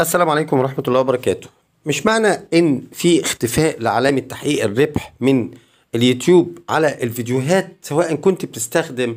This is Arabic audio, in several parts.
السلام عليكم ورحمة الله وبركاته مش معنى ان في اختفاء لعلامة تحقيق الربح من اليوتيوب على الفيديوهات سواء كنت بتستخدم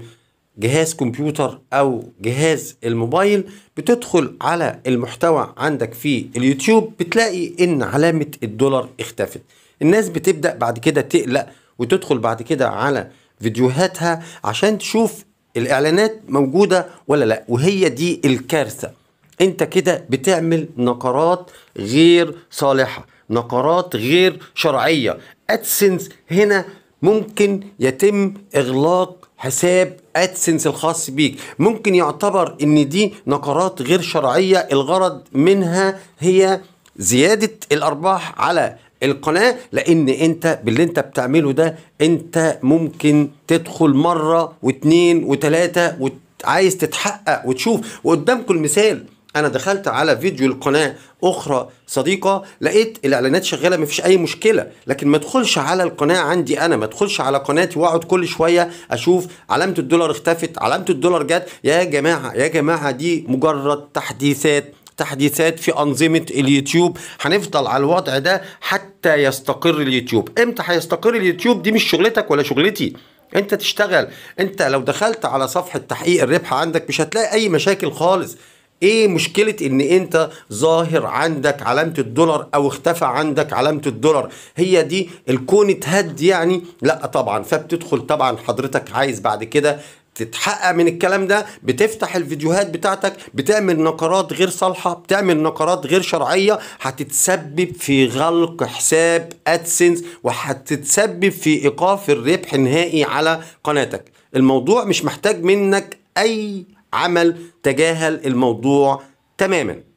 جهاز كمبيوتر او جهاز الموبايل بتدخل على المحتوى عندك في اليوتيوب بتلاقي ان علامة الدولار اختفت الناس بتبدأ بعد كده تقلق وتدخل بعد كده على فيديوهاتها عشان تشوف الاعلانات موجودة ولا لا وهي دي الكارثة انت كده بتعمل نقرات غير صالحه نقرات غير شرعيه ادسنس هنا ممكن يتم اغلاق حساب ادسنس الخاص بيك ممكن يعتبر ان دي نقرات غير شرعيه الغرض منها هي زياده الارباح على القناة لأن أنت باللي أنت بتعمله ده أنت ممكن تدخل مرة واتنين وتلاتة وعايز تتحقق وتشوف وقدامكم المثال انا دخلت على فيديو القناه اخرى صديقه لقيت الاعلانات شغاله مفيش اي مشكله لكن ما تدخلش على القناه عندي انا ما تدخلش على قناتي واقعد كل شويه اشوف علامه الدولار اختفت علامه الدولار جت يا جماعه يا جماعه دي مجرد تحديثات تحديثات في انظمه اليوتيوب هنفضل على الوضع ده حتى يستقر اليوتيوب امتى هيستقر اليوتيوب دي مش شغلتك ولا شغلتي انت تشتغل انت لو دخلت على صفحه تحقيق الربح عندك مش هتلاقي اي مشاكل خالص ايه مشكله ان انت ظاهر عندك علامه الدولار او اختفى عندك علامه الدولار هي دي الكون اتهد يعني لا طبعا فبتدخل طبعا حضرتك عايز بعد كده تتحقق من الكلام ده بتفتح الفيديوهات بتاعتك بتعمل نقرات غير صالحة بتعمل نقرات غير شرعية هتتسبب في غلق حساب ادسنس وهتتسبب في ايقاف الربح نهائي على قناتك الموضوع مش محتاج منك اي عمل تجاهل الموضوع تماما